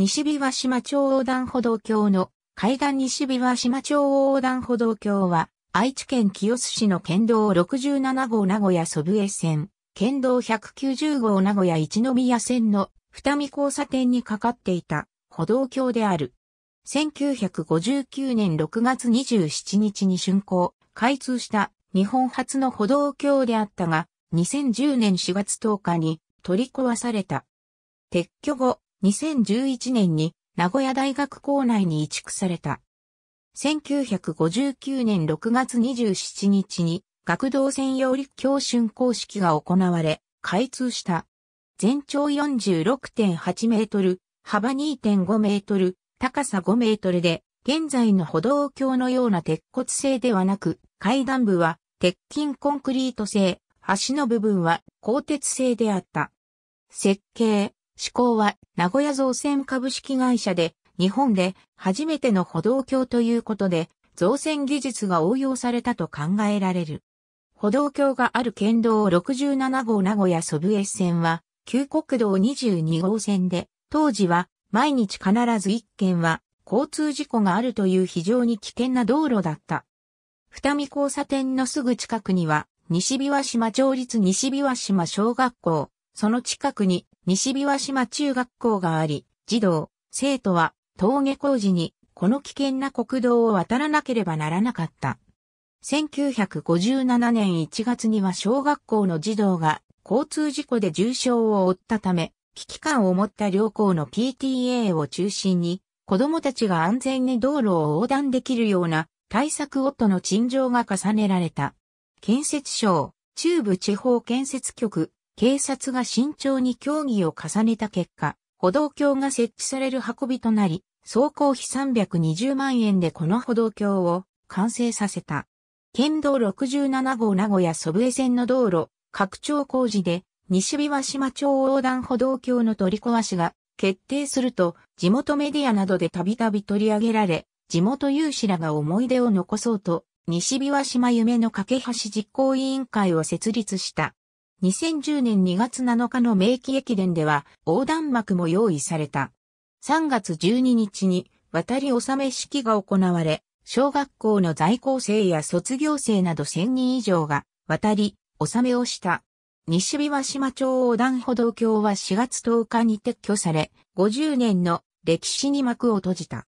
西日琶島町横断歩道橋の海岸西日琶島町横断歩道橋は愛知県清須市の県道67号名古屋祖父江線、県道190号名古屋一宮線の二見交差点にかかっていた歩道橋である。1959年6月27日に竣工、開通した日本初の歩道橋であったが、2010年4月10日に取り壊された。撤去後、2011年に名古屋大学校内に移築された。1959年6月27日に学童専用立教春公式が行われ、開通した。全長46.8メートル、幅2.5メートル、高さ5メートルで、現在の歩道橋のような鉄骨製ではなく、階段部は鉄筋コンクリート製、橋の部分は鋼鉄製であった。設計、志向は名古屋造船株式会社で、日本で初めての歩道橋ということで、造船技術が応用されたと考えられる。歩道橋がある県道67号名古屋祖父江線は、旧国道22号線で、当時は毎日必ず1件は交通事故があるという非常に危険な道路だった。二見交差点のすぐ近くには、西日和島町立西日和島小学校、その近くに西日琶島中学校があり、児童、生徒は登下校時にこの危険な国道を渡らなければならなかった。1957年1月には小学校の児童が交通事故で重傷を負ったため、危機感を持った両校の PTA を中心に、子供たちが安全に道路を横断できるような対策をとの陳情が重ねられた。建設省、中部地方建設局、警察が慎重に協議を重ねた結果、歩道橋が設置される運びとなり、総工費320万円でこの歩道橋を完成させた。県道67号名古屋祖父江線の道路、拡張工事で、西日和島町横断歩道橋の取り壊しが決定すると、地元メディアなどでたびたび取り上げられ、地元有志らが思い出を残そうと、西日和島夢の架け橋実行委員会を設立した。2010年2月7日の明記駅伝では横断幕も用意された。3月12日に渡り納め式が行われ、小学校の在校生や卒業生など1000人以上が渡り納めをした。西日和島町横断歩道橋は4月10日に撤去され、50年の歴史に幕を閉じた。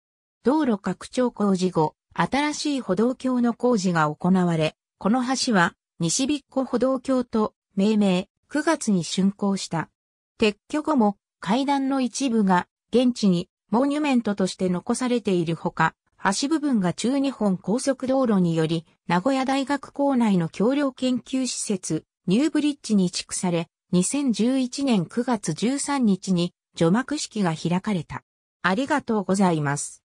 道路拡張工事後、新しい歩道橋の工事が行われ、この橋は西びっこ歩道橋と命名、9月に竣工した。撤去後も階段の一部が現地にモニュメントとして残されているほか、橋部分が中日本高速道路により、名古屋大学校内の橋梁研究施設、ニューブリッジに移築され、2011年9月13日に除幕式が開かれた。ありがとうございます。